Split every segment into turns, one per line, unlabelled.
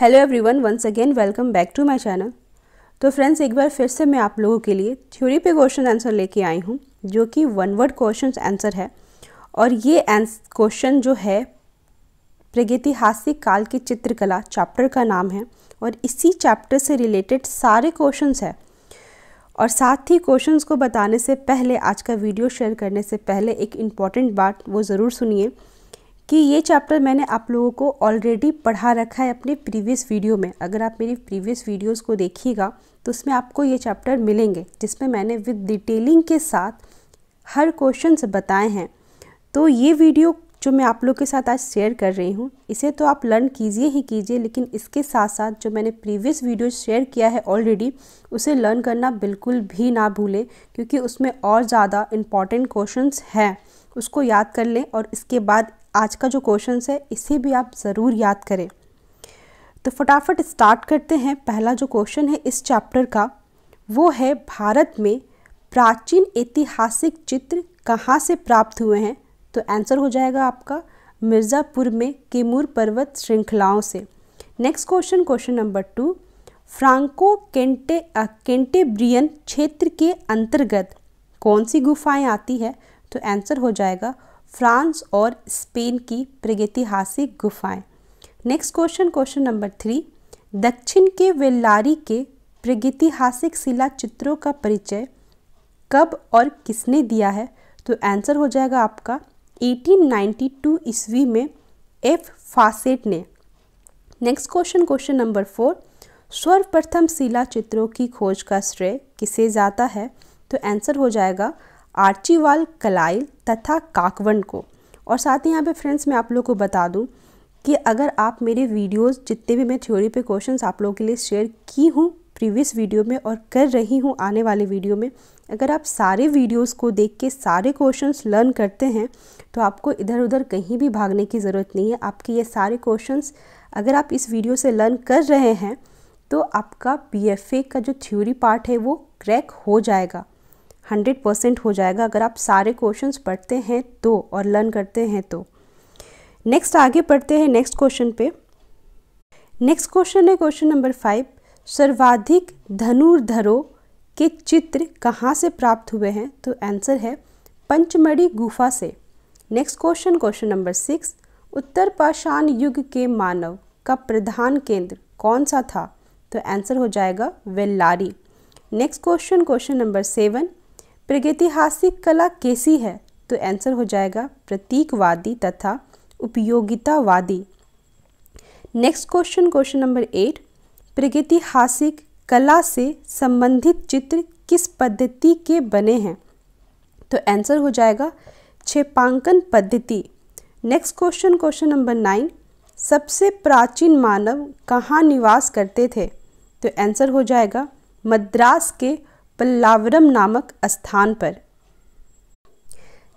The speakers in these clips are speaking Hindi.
hello everyone once again welcome back to my channel तो फ्रेंड्स एक बार फिर से मैं आप लोगों के लिए थ्योरी पे क्वेश्चन आंसर लेके आई हूँ जो कि वन वर्ड क्वेश्चन आंसर है और ये क्वेश्चन जो है प्रगतिहासिक काल की चित्रकला चैप्टर का नाम है और इसी चैप्टर से रिलेटेड सारे क्वेश्चन है और साथ ही क्वेश्चन को बताने से पहले आज का वीडियो शेयर करने से पहले एक इम्पॉर्टेंट बात वो ज़रूर सुनिए कि ये चैप्टर मैंने आप लोगों को ऑलरेडी पढ़ा रखा है अपने प्रीवियस वीडियो में अगर आप मेरी प्रीवियस वीडियोस को देखिएगा तो उसमें आपको ये चैप्टर मिलेंगे जिसमें मैंने विद डिटेलिंग के साथ हर क्वेश्चन बताए हैं तो ये वीडियो जो मैं आप लोग के साथ आज शेयर कर रही हूँ इसे तो आप लर्न कीजिए ही कीजिए लेकिन इसके साथ साथ जो मैंने प्रीवियस वीडियो शेयर किया है ऑलरेडी उसे लर्न करना बिल्कुल भी ना भूलें क्योंकि उसमें और ज़्यादा इम्पॉर्टेंट क्वेश्चंस हैं उसको याद कर लें और इसके बाद आज का जो क्वेश्चन है इसे भी आप ज़रूर याद करें तो फटाफट स्टार्ट करते हैं पहला जो क्वेश्चन है इस चैप्टर का वो है भारत में प्राचीन ऐतिहासिक चित्र कहाँ से प्राप्त हुए हैं तो आंसर हो जाएगा आपका मिर्ज़ापुर में केमूर पर्वत श्रृंखलाओं से next question question number two Franco केंटे केंटेब्रियन क्षेत्र के अंतर्गत कौन सी गुफाएं आती है तो आंसर हो जाएगा फ्रांस और स्पेन की प्रगतिहासिक गुफाएं next question question number three दक्षिण के वेल्लारी के प्रगतिहासिक शिला चित्रों का परिचय कब और किसने दिया है तो आंसर हो जाएगा आपका 1892 ईस्वी में एफ फासेट ने next question question number four सर्वप्रथम शिला चित्रों की खोज का श्रेय किसे जाता है तो आंसर हो जाएगा आर्चीवाल कलाइल तथा काकवन को और साथ ही यहाँ पे फ्रेंड्स मैं आप लोग को बता दूँ कि अगर आप मेरे वीडियोस जितने भी मैं थ्योरी पे क्वेश्चंस आप लोगों के लिए शेयर की हूँ प्रीवियस वीडियो में और कर रही हूँ आने वाले वीडियो में अगर आप सारे वीडियोस को देख के सारे क्वेश्चंस लर्न करते हैं तो आपको इधर उधर कहीं भी भागने की ज़रूरत नहीं है आपके ये सारे क्वेश्चन अगर आप इस वीडियो से लर्न कर रहे हैं तो आपका बी का जो थ्योरी पार्ट है वो क्रैक हो जाएगा हंड्रेड परसेंट हो जाएगा अगर आप सारे क्वेश्चंस पढ़ते हैं तो और लर्न करते हैं तो नेक्स्ट आगे पढ़ते हैं नेक्स्ट क्वेश्चन पे नेक्स्ट क्वेश्चन है क्वेश्चन नंबर फाइव सर्वाधिक धनुर्धरो के चित्र कहाँ से प्राप्त हुए हैं तो आंसर है पंचमढ़ी गुफा से next question question number six उत्तर पाषाण युग के मानव का प्रधान केंद्र कौन सा था तो आंसर हो जाएगा Bellary next question question number seven प्रगतिहासिक कला कैसी है तो आंसर हो जाएगा प्रतीकवादी तथा उपयोगितावादी next question question number eight प्रगतिहासिक कला से संबंधित चित्र किस पद्धति के बने हैं तो आंसर हो जाएगा छेपांकन पद्धति next question question number nine सबसे प्राचीन मानव कहाँ निवास करते थे तो आंसर हो जाएगा मद्रास के पल्लावरम नामक स्थान पर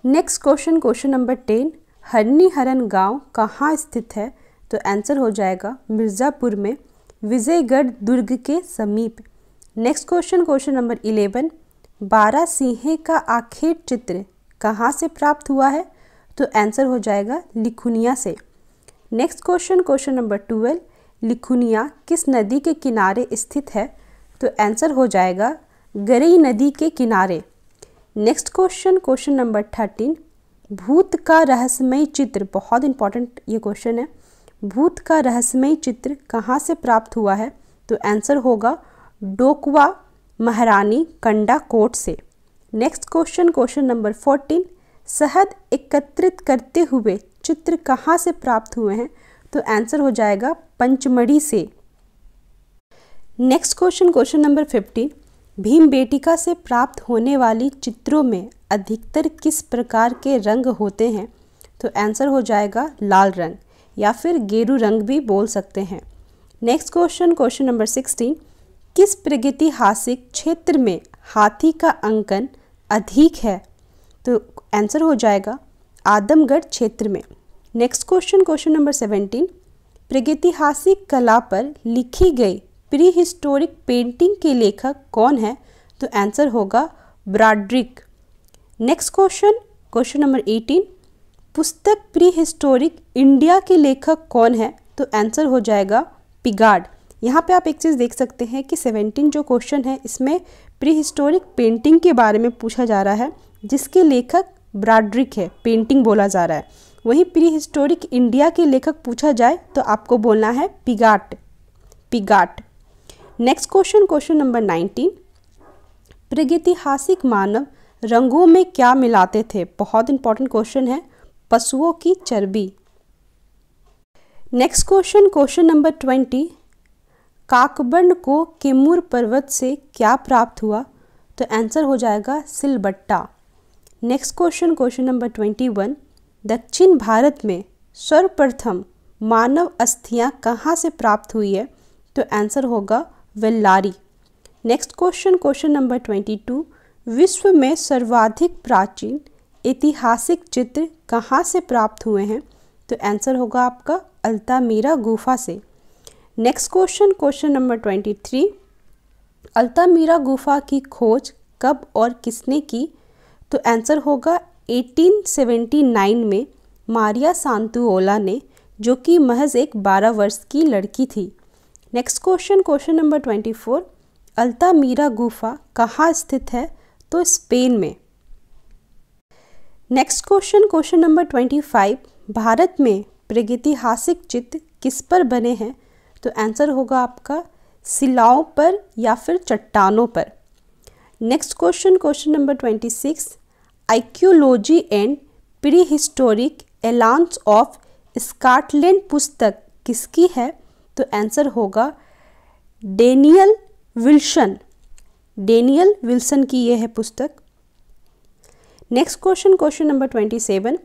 next question question number ten हरनीहरन गांव कहाँ स्थित है तो आंसर हो जाएगा मिर्ज़ापुर में विजयगढ़ दुर्ग के समीप next question question number eleven बारह सिंह का आखेट चित्र कहाँ से प्राप्त हुआ है तो आंसर हो जाएगा लिखुनिया से next question question number twelve Likhunia किस नदी के किनारे स्थित है तो आंसर हो जाएगा गरई नदी के किनारे next question question number thirteen भूत का रहस्यमय चित्र बहुत इंपॉर्टेंट ये क्वेश्चन है भूत का रहस्यमय चित्र कहाँ से प्राप्त हुआ है तो आंसर होगा डोकवा महारानी कंडा कोट से next question question number fourteen शहद एकत्रित करते हुए चित्र कहाँ से प्राप्त हुए हैं तो आंसर हो जाएगा पंचमढ़ी से next question question number fifteen Bhimbetka से प्राप्त होने वाली चित्रों में अधिकतर किस प्रकार के रंग होते हैं तो आंसर हो जाएगा लाल रंग या फिर गेरू रंग भी बोल सकते हैं next question question number sixteen किस प्रगतिहासिक क्षेत्र में हाथी का अंकन अधिक है तो आंसर हो जाएगा आदमगढ़ क्षेत्र में next question question number seventeen प्रगतिहासिक कला पर लिखी गई प्री हिस्टोरिक पेंटिंग के लेखक कौन है तो आंसर होगा Brodrick next question question number eighteen पुस्तक प्री हिस्टोरिक इंडिया के लेखक कौन है तो आंसर हो जाएगा पिगार्ड यहाँ पे आप एक चीज़ देख सकते हैं कि सेवेंटीन जो क्वेश्चन है इसमें प्री हिस्टोरिक पेंटिंग के बारे में पूछा जा रहा है जिसके लेखक ब्राड्रिक है पेंटिंग बोला जा रहा है वहीं प्री हिस्टोरिक इंडिया के लेखक पूछा जाए तो आपको बोलना है Piggott Piggott next question question number nineteen प्रगतिहासिक मानव रंगों में क्या मिलाते थे बहुत इंपॉर्टेंट क्वेश्चन है पशुओं की चर्बी next question question number twenty Cockburn को केमूर पर्वत से क्या प्राप्त हुआ तो आंसर हो जाएगा सिलबट्टा next question question number twenty one दक्षिण भारत में सर्वप्रथम मानव अस्थियां कहाँ से प्राप्त हुई है तो आंसर होगा Bellary next question question number twenty two विश्व में सर्वाधिक प्राचीन ऐतिहासिक चित्र कहाँ से प्राप्त हुए हैं तो आंसर होगा आपका अल्तामीरा गुफा से next question question number twenty three Altamira गुफा की खोज कब और किसने की तो आंसर होगा 1879 में मारिया सांतुओला ने जो कि महज एक 12 वर्ष की लड़की थी next question question number twenty four Altamira गुफा कहाँ स्थित है तो स्पेन में next question question number twenty five Bharat में प्रगतिहासिक चित्र किस पर बने हैं तो आंसर होगा आपका सिलाओं पर या फिर चट्टानों पर next question question number twenty six archaeology and prehistoric एलांस ऑफ स्काटलैंड पुस्तक किसकी है तो आंसर होगा डेनियल विल्सन डेनियल विल्सन की यह है पुस्तक next question question number twenty seven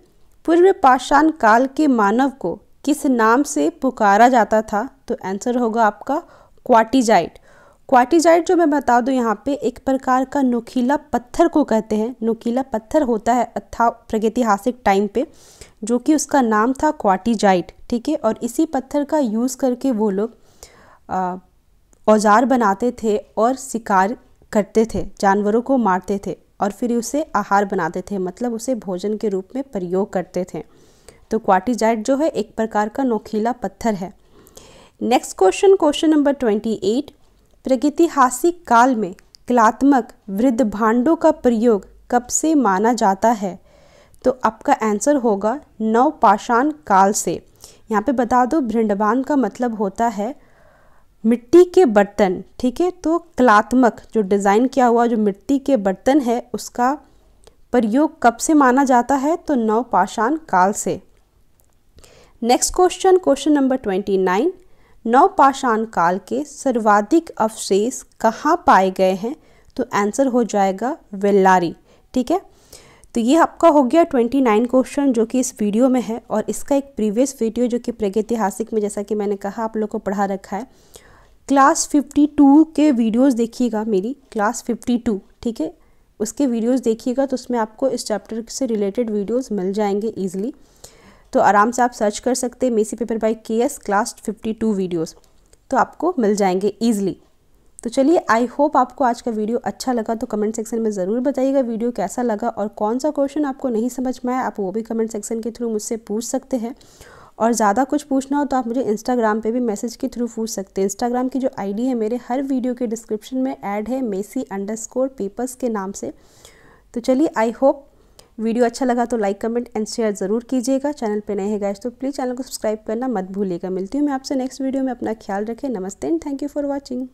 पूर्व पाषाण काल के मानव को किस नाम से पुकारा जाता था तो आंसर होगा आपका क्वाटिजाइट क्वाटिजाइट जो मैं बता दूं तो यहाँ पे एक प्रकार का नुकीला पत्थर को कहते हैं नुकीला पत्थर होता है अथा प्रगतिहासिक टाइम पे जो कि उसका नाम था क्वाटिजाइट ठीक है और इसी पत्थर का यूज़ करके वो लोग औजार बनाते थे और शिकार करते थे जानवरों को मारते थे और फिर उसे आहार बनाते थे मतलब उसे भोजन के रूप में प्रयोग करते थे तो क्वाटिजाइट जो है एक प्रकार का नोखीला पत्थर है next question question number twenty eight प्रगतिहासिक काल में कलात्मक वृद्ध भांडों का प्रयोग कब से माना जाता है तो आपका आंसर होगा नवपाषाण काल से यहाँ पे बता दो भृंडवान का मतलब होता है मिट्टी के बर्तन ठीक है तो कलात्मक जो डिज़ाइन किया हुआ जो मिट्टी के बर्तन है उसका प्रयोग कब से माना जाता है तो नवपाषाण काल से next question question number twenty nine नवपाषाण काल के सर्वाधिक अवशेष कहाँ पाए गए हैं तो आंसर हो जाएगा वेल्लारी ठीक है तो ये आपका हो गया ट्वेंटी नाइन क्वेश्चन जो कि इस वीडियो में है और इसका एक प्रीवियस वीडियो जो कि प्रगतिहासिक में जैसा कि मैंने कहा आप लोग को पढ़ा रखा है क्लास फिफ्टी टू के वीडियोस देखिएगा मेरी क्लास फिफ्टी टू ठीक है उसके वीडियोस देखिएगा तो उसमें आपको इस चैप्टर से रिलेटेड वीडियोस मिल जाएंगे ईजिली तो आराम से आप सर्च कर सकते हैं messy paper by K S class fifty two videos तो आपको मिल जाएंगे ईजिली तो चलिए आई होप आपको आज का वीडियो अच्छा लगा तो कमेंट सेक्शन में ज़रूर बताइएगा वीडियो कैसा लगा और कौन सा क्वेश्चन आपको नहीं समझ में आया आप वो भी कमेंट सेक्शन के थ्रू मुझसे पूछ सकते हैं और ज़्यादा कुछ पूछना हो तो आप मुझे इंस्टाग्राम पे भी मैसेज के थ्रू पूछ सकते हैं इंस्टाग्राम की जो आईडी है मेरे हर वीडियो के डिस्क्रिप्शन में ऐड है मेसी अंडरस्कोर पेपर्स के नाम से तो चलिए आई होप वीडियो अच्छा लगा तो लाइक कमेंट एंड शेयर ज़रूर कीजिएगा चैनल पे नए हैं गाइस तो प्लीज़ चैनल को सब्सक्राइब करना मत भूलिएगा मिलती हूँ मैं आपसे नेक्स्ट वीडियो में अपना ख्याल रखें नमस्ते and thank you for watching